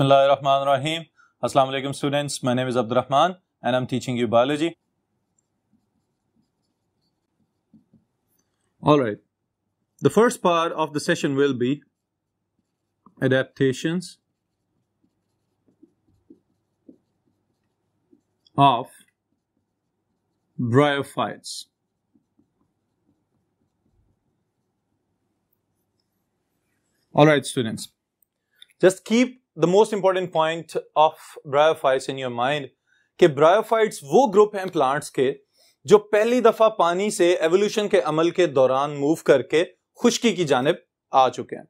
Bismillahirrahmanirrahim. Assalamu alaikum students. My name is Abdurrahman and I'm teaching you biology. Alright. The first part of the session will be adaptations of bryophytes. Alright students. Just keep the most important point of bryophytes in your mind कि bryophytes वो group हैं plants के जो पहली दफा पानी से evolution के अमल के दौरान मूव करके खुश्की की जानब आ चुके हैं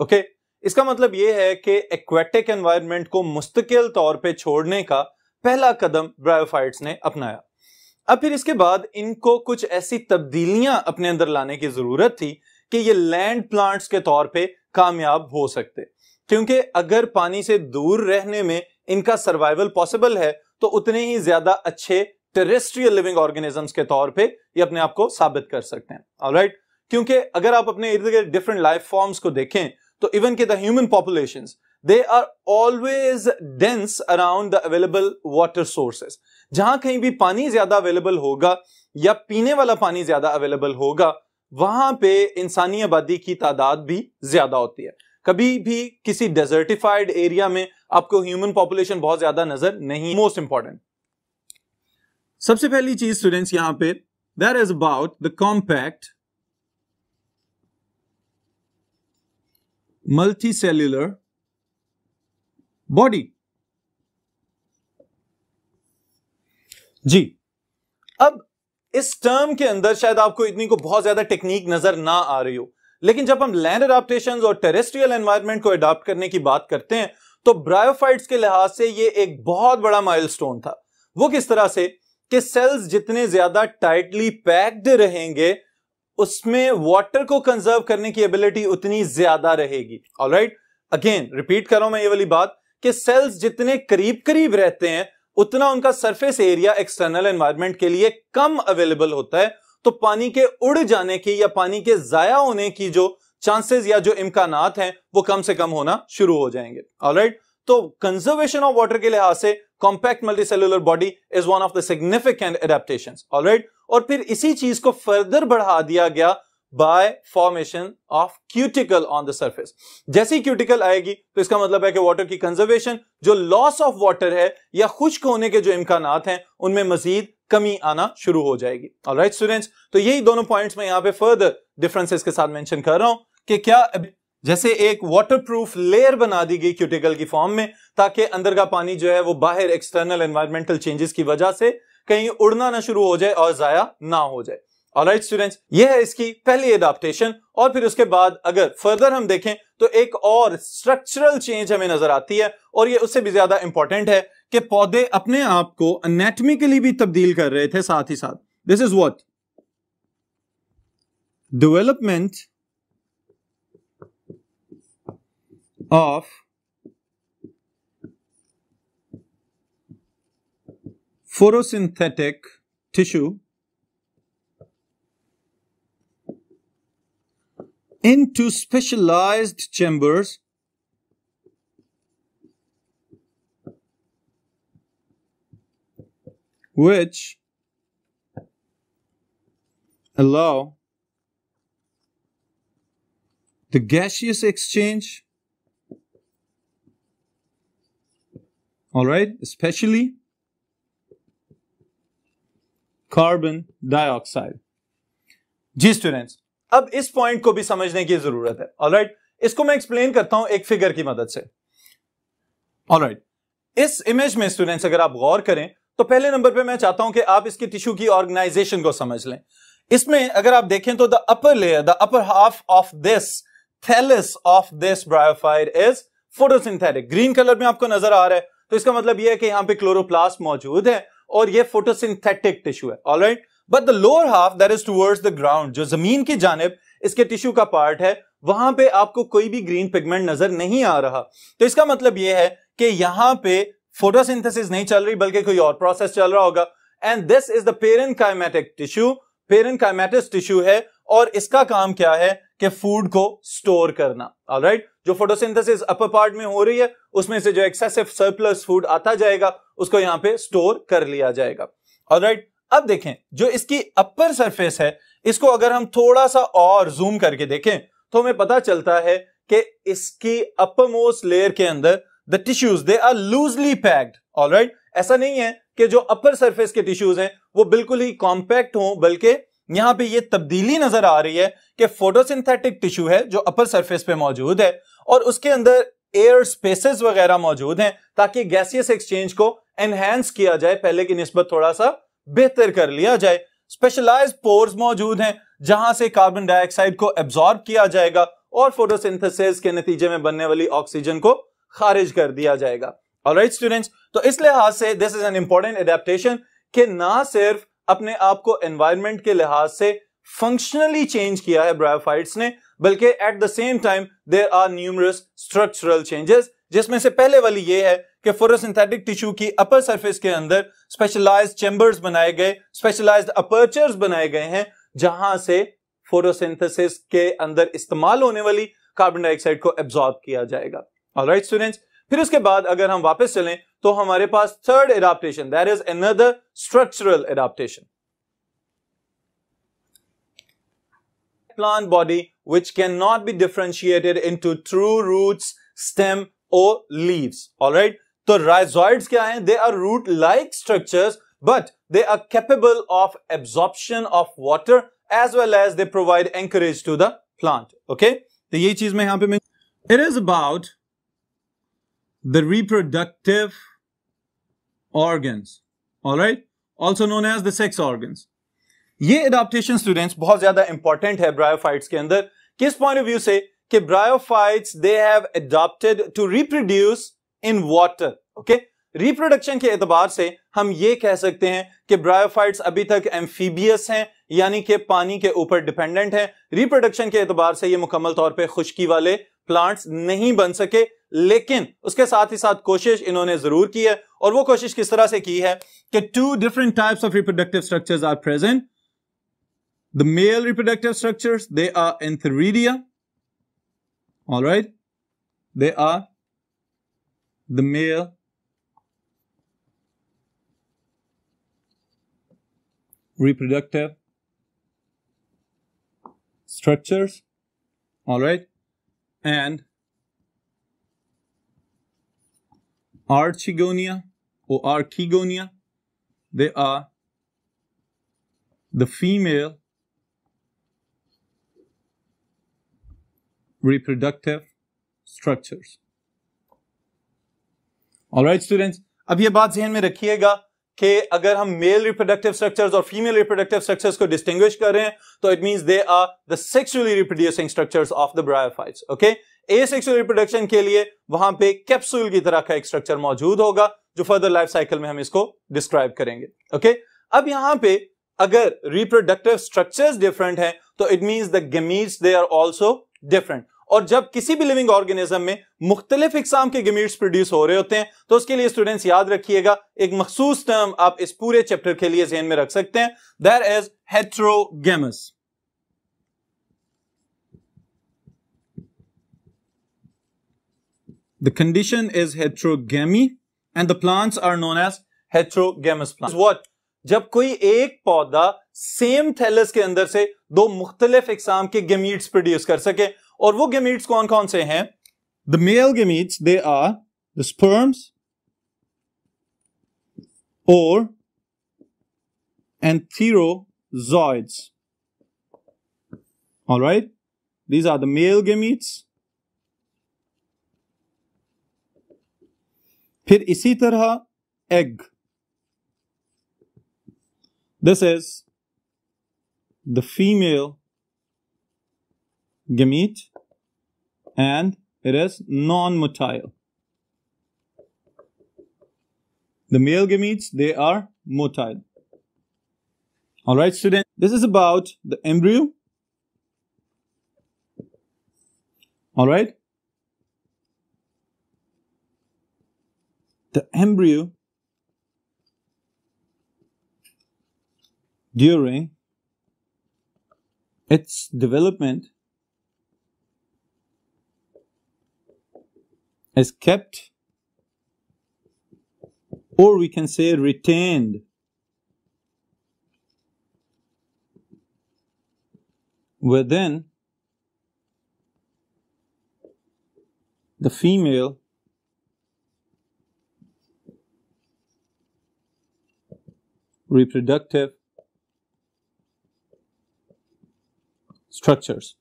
ओके okay? इसका मतलब यह है कि एक्वेटिक एनवायरनमेंट को मुस्तकिल तौर पे छोड़ने का पहला कदम ब्रायोफाइट्स ने अपनाया अब फिर इसके बाद इनको कुछ ऐसी तब्दीलियां अपने अंदर लाने की जरूरत थी कि ये लैंड प्लांट्स के तौर पे कामयाब हो सकते क्योंकि अगर पानी से दूर रहने में इनका सर्वाइवल पॉसिबल है तो उतने ही ज्यादा अच्छे टेरेस्ट्रियल लिविंग ऑर्गेनिजम्स के तौर पे ये अपने आप को साबित कर सकते हैं ऑलराइट right? क्योंकि अगर आप अपने इर्द गिर्द डिफरेंट लाइफ फॉर्म्स को देखें तो इवन के human population they are always dense around the available water sources जहां कहीं भी पानी ज्यादा अवेलेबल होगा या पीने वाला पानी ज्यादा अवेलेबल होगा वहां पे इंसानी आबादी की तादाद भी ज्यादा होती है कभी भी किसी डेजर्टिफाइड एरिया में आपको ह्यूमन पॉपुलेशन बहुत ज्यादा नजर नहीं मोस्ट इंपॉर्टेंट सबसे पहली चीज स्टूडेंट्स यहां पे there is about the compact multicellular body जी अब इस टर्म के अंदर शायद आपको इतनी को बहुत ज्यादा टेक्निक नजर ना आ रही हो लेकिन जब हम लैंड अडाप्टेशन और टेरेस्ट्रियल एनवायरमेंट को अडाप्ट करने की बात करते हैं तो ब्रायोफाइट्स के लिहाज से ये एक बहुत बड़ा माइलस्टोन था वो किस तरह से कि सेल्स जितने ज्यादा टाइटली पैक्ड रहेंगे उसमें वाटर को कंजर्व करने की एबिलिटी उतनी ज्यादा रहेगी ऑलराइट अगेन रिपीट करो मैं ये वाली बात कि सेल्स जितने करीब करीब रहते हैं उतना उनका सरफेस एरिया एक्सटर्नल एनवायरमेंट के लिए कम अवेलेबल होता है तो पानी के उड़ जाने की या पानी के जाया होने की जो चांसेस या जो इम्कान हैं वो कम से कम होना शुरू हो जाएंगे ऑलराइट right? तो कंजर्वेशन ऑफ वाटर के लिहाज से compact multicellular body is one of the significant adaptation alright और फिर इसी चीज को फर्दर बढ़ा दिया गया by formation of cuticle on the surface जैसे क्यूटिकल आएगी तो इसका मतलब है कि वाटर की कंजर्वेशन जो लॉस ऑफ वाटर है या खुश्क होने के जो इम्कान हैं उनमें मजीद कमी आना शुरू हो जाएगी और राइट स्टूडेंट्स तो यही दोनों पॉइंट्स में यहाँ पे फर्दर डिफरेंसेस के साथ मेंशन कर रहा हूं कि क्या जैसे एक वाटरप्रूफ लेयर बना दी गई क्यूटिकल की फॉर्म में ताकि अंदर का पानी जो है वो बाहर एक्सटर्नल एनवायरमेंटल चेंजेस की वजह से कहीं उड़ना ना शुरू हो जाए और जाया ना हो जाए ऑलराइट स्टूडेंट्स ये है इसकी पहली एडाप्टेशन और फिर उसके बाद अगर फर्दर हम देखें तो एक और स्ट्रक्चरल चेंज हमें नजर आती है और ये उससे भी ज्यादा इंपॉर्टेंट है कि पौधे अपने आप को अनेटमिकली भी तब्दील कर रहे थे साथ ही साथ this is what development of photosynthetic tissue into specialized chambers which allow the gaseous exchange all right especially carbon dioxide G students अब इस पॉइंट को भी समझने की जरूरत है ऑलराइट right? इसको मैं एक्सप्लेन करता हूं एक फिगर की मदद से ऑलराइट right. इस इमेज में स्टूडेंट्स अगर आप गौर करें तो पहले नंबर पे मैं चाहता हूं कि आप इसके टिश्यू की ऑर्गेनाइजेशन को समझ लें इसमें अगर आप देखें तो the upper layer the upper half of this thallus of this bryophyte is photosynthetic green colour में आपको नजर आ रहा है तो इसका मतलब यह है कि यहां पर क्लोरोप्लास्ट मौजूद है और यह फोटोसिंथेटिक टिश्यू है alright right? But the lower half that is towards the ground जो जमीन की जानब इसके टिश्यू का पार्ट है वहां पे आपको कोई भी ग्रीन पिगमेंट नजर नहीं आ रहा तो इसका मतलब यह है कि यहां पे फोटोसिंथेसिस नहीं चल रही बल्कि कोई और प्रोसेस चल रहा होगा and this is the parenchymatic tissue parenchymatic tissue है और इसका काम क्या है कि फूड को स्टोर करना ऑलराइट right? जो फोटोसिंथेसिस अपर पार्ट में हो रही है उसमें से जो एक्सेसिव सरप्लस फूड आता जाएगा उसको यहां पे स्टोर कर लिया जाएगा ऑल right? अब देखें जो इसकी अपर सरफेस है इसको अगर हम थोड़ा सा और जूम करके देखें तो हमें पता चलता है कि इसकी अपर मोस्ट लेयर के अंदर the tissues they are loosely packed alright ऐसा नहीं है कि जो अपर सरफेस के टिश्यूज हैं वो बिल्कुल ही कॉम्पैक्ट हों बल्कि यहां पे ये तब्दीली नजर आ रही है कि फोटोसिंथेटिक टिश्यू है जो अपर सरफेस पे मौजूद है और उसके अंदर एयर स्पेसेस वगैरह मौजूद हैं ताकि गैसियस एक्सचेंज को एनहेंस किया जाए पहले की नस्बत थोड़ा सा बेहतर कर लिया जाए स्पेशलाइज पोर्स मौजूद हैं जहां से कार्बन डाइऑक्साइड को एब्जॉर्ब किया जाएगा और फोटोसिंथेसिस के नतीजे में बनने वाली ऑक्सीजन को खारिज कर दिया जाएगा ऑल राइट स्टूडेंट्स तो इस लिहाज से this is an important adaptation के ना सिर्फ अपने आप को एनवायरमेंट के लिहाज से फंक्शनली चेंज किया है ब्रायोफाइट्स ने बल्कि at the same time there are numerous structural changes जिसमें से पहले वाली ये है कि फोरोसिंथेटिक टिश्यू की अपर सरफेस के अंदर स्पेशलाइज्ड चेंबर्स बनाए गए स्पेशलाइज्ड अपर्चर्स बनाए गए हैं जहां से फोरोसिंथेसिस के अंदर इस्तेमाल होने वाली कार्बन डाइऑक्साइड को एब्जॉर्ब किया जाएगा राइट स्टूडेंट्स फिर उसके बाद अगर हम वापस चलें तो हमारे पास third adaptation that is another structural adaptation which can not be differentiated into true root stem or leaves. Alright, so rhizoids kya hai? They are root-like structures but they are capable of absorption of water as well as they provide anchorage to the plant. Okay, The ये चीज मैं यहाँ पे It is about the reproductive organs. All right, also known as the sex organs. ये adaptation students बहुत ज्यादा important है bryophytes के अंदर point of view? व्यू कि bryophytes they have adopted to reproduce in water okay reproduction के एतबार से हम ये कह सकते हैं कि ब्रायोफाइट्स अभी तक एम्फीबियस हैं यानी कि पानी के ऊपर डिपेंडेंट हैं रिप्रोडक्शन के एतबार से ये मुकम्मल तौर पे खुश्की वाले प्लांट्स नहीं बन सके लेकिन उसके साथ ही साथ कोशिश इन्होंने जरूर की है और वो कोशिश किस तरह से की है कि two different types of reproductive structures are present the male reproductive structures they are antheridia All right. They are the male reproductive structures. All right. And Archigonia or Archigonia, they are the female reproductive structure all right students. अब ये बात जहन में रखिएगा कि अगर हम male reproductive structure और फीमेल रिप्रोडक्टिव स्ट्रक्चर को डिस्टिंग्विश कर रहे हैं तो it mean they are the sexually reproducing structure of the bryophytes okay asexual reproduction के लिए वहां पे कैप्सूल की तरह का एक स्ट्रक्चर मौजूद होगा जो फर्दर लाइफ साइकिल में हम इसको डिस्क्राइब करेंगे ओके okay? अब यहां पर अगर रिप्रोडक्टिव स्ट्रक्चर डिफरेंट है तो it means the gametes they are also different और जब किसी भी लिविंग ऑर्गेनिज्म में मुख्तलिफ इकसाम के गमीट्स प्रोड्यूस हो रहे होते हैं तो उसके लिए स्टूडेंट्स याद रखिएगा एक मखसूस टर्म आप इस पूरे चैप्टर के लिए जहन में रख सकते हैं there is heterogamous The condition is heterogamy and the plants are known as heterogamous plants. What? जब कोई एक पौधा सेम थैलस के अंदर से दो मुख्तलिफ इकसाम के गेमीट्स प्रोड्यूस कर सके और वो गेमीट्स कौन कौन से हैं the male gametes they are the sperms और antherozoids alright these are the male gametes फिर इसी तरह egg this is the female gamete and it is non-motile. The male gametes, they are motile. All right, students, this is about the embryo. All right. The embryo during its development is kept or we can say retained within the female reproductive structures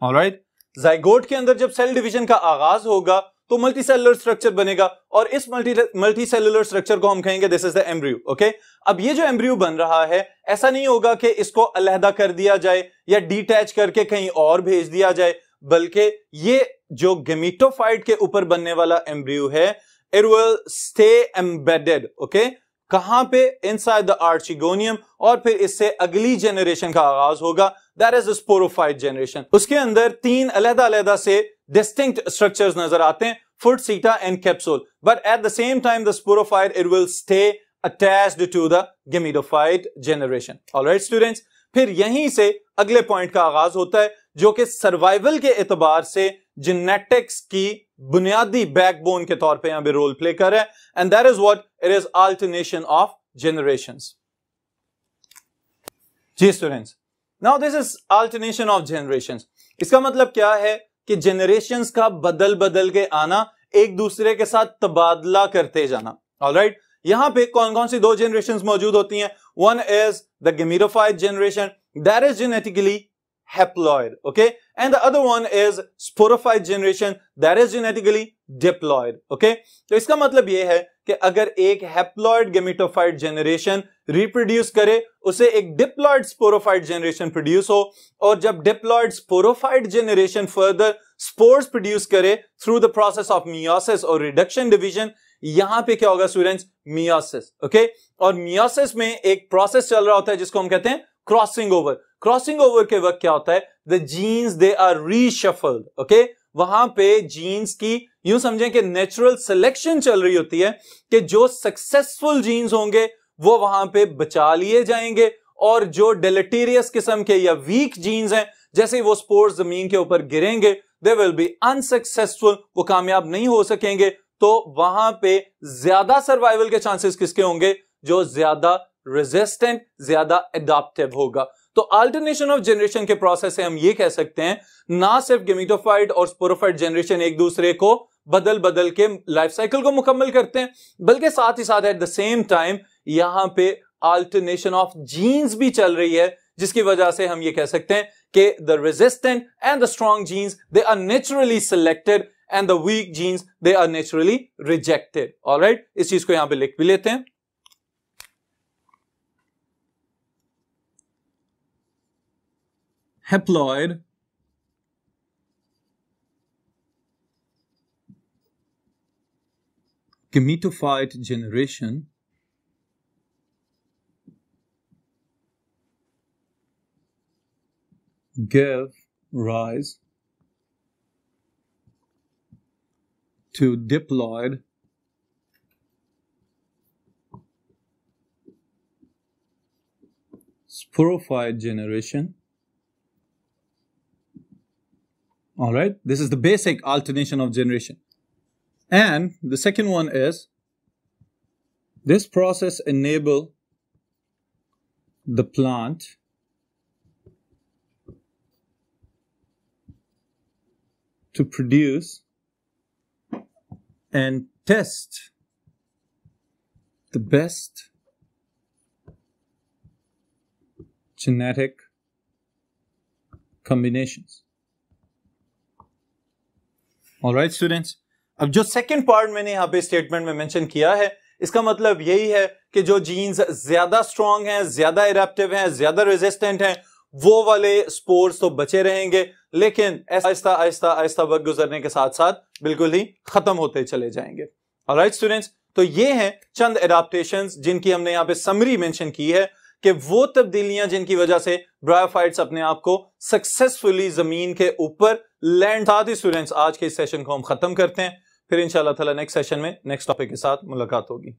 all right zygote ke andar jab cell division ka aagaaz hoga तो multicellular structure बनेगा और इस multi multi multicellular structure को हम कहेंगे this is the embryo okay अब ये जो एम्ब्रियो बन रहा है ऐसा नहीं होगा कि इसको अलहदा कर दिया जाए या डिटैच करके कहीं और भेज दिया जाए बल्कि ये जो गेमिटोफाइट के ऊपर बनने वाला एम्ब्रियो है it will stay embedded okay कहां पे इनसाइड द आर्चिगोनियम और फिर इससे अगली जेनरेशन का आगाज होगा दैट इज स्पोरोफाइट जेनरेशन उसके अंदर तीन अलहदा अलहदा से distinct structures nazar aate hain foot seta and capsule but at the same time the sporophyte it will stay attached to the gametophyte generation all right students फिर यहीं से अगले पॉइंट का आगाज होता है जो कि सर्वाइवल के एतबार से जेनेटिक्स की बुनियादी बैकबोन के तौर पे यहां पे रोल प्ले कर रहे हैं and that is what it is alternation of generations जी students now this is alternation of generation इसका मतलब क्या है कि जनरेशन का बदल बदल के आना एक दूसरे के साथ तबादला करते जाना ऑल right? यहां पर कौन कौन सी दो जनरेशन मौजूद होती हैं one is the gametophyte generation there is genetically haploid okay and the other one is sporophyte generation there is genetically diploid okay तो इसका मतलब यह है कि अगर एक हैप्लॉयड गेमिटोफाइट जनरेशन रिप्रोड्यूस करे उसे एक डिप्लॉयड स्पोरोफाइड जनरेशन प्रोड्यूस हो और जब diploid sporophyte generation further spores produce करे through the process of meiosis और रिडक्शन डिवीजन यहां पे क्या होगा स्टूडेंट्स मियोसिस ओके और मियोसिस में एक प्रोसेस चल रहा होता है जिसको हम कहते हैं क्रॉसिंग ओवर क्रॉसिंग ओवर के वक्त क्या होता है the genes they are reshuffled okay okay? वहां पे जीन्स की यूं समझें कि नेचुरल सिलेक्शन चल रही होती है कि जो सक्सेसफुल जीन्स होंगे वो वहां पे बचा लिए जाएंगे और जो डेलेटीरियस किस्म के या वीक जीन्स हैं जैसे वो स्पोर्ट्स जमीन के ऊपर गिरेंगे दे विल बी अनसक्सेसफुल वो कामयाब नहीं हो सकेंगे तो वहां पे ज्यादा सर्वाइवल के चांसेस किसके होंगे जो ज्यादा रेजिस्टेंट ज्यादा एडाप्टिव होगा तो अल्टरनेशन ऑफ जनरेशन के प्रोसेस से हम ये कह सकते हैं ना सिर्फ गेमिटोफाइड और स्पोरोफाइड जनरेशन एक दूसरे को बदल बदल के लाइफ साइकिल को मुकम्मल करते हैं बल्कि साथ ही साथ एट द सेम टाइम यहां पे अल्टरनेशन ऑफ जीन्स भी चल रही है जिसकी वजह से हम ये कह सकते हैं कि the resistant and the strong genes they are naturally selected and the weak genes they are naturally rejected all इस चीज को यहां पर लिख भी लेते हैं haploid gametophyte generation give rise to diploid sporophyte generation All right. This is the basic alternation of generation. And the second one is this process enable the plant to produce and test the best genetic combinations. Alright students अब जो second part मैंने यहाँ पे statement में mention किया है इसका मतलब यही है कि जो जीन्स ज्यादा स्ट्रांग हैं ज्यादा इरेप्टिव हैं ज्यादा रेजिस्टेंट हैं वो वाले स्पोर्ट्स तो बचे रहेंगे लेकिन आहिस्ता आहिस्ता आहिस्ता वक्त गुजरने के साथ साथ बिल्कुल ही खत्म होते चले जाएंगे और राइट स्टूडेंट्स तो ये हैं चंद एडाप्टेशन जिनकी हमने यहाँ पे समरी मेंशन की है कि वो तब्दीलियां जिनकी वजह से ब्रायोफाइट्स अपने आप को सक्सेसफुली जमीन के ऊपर लैंड साथ ही स्टूडेंट्स आज के इस सेशन को हम खत्म करते हैं फिर इंशाल्लाह ताला नेक्स्ट सेशन में नेक्स्ट टॉपिक के साथ मुलाकात होगी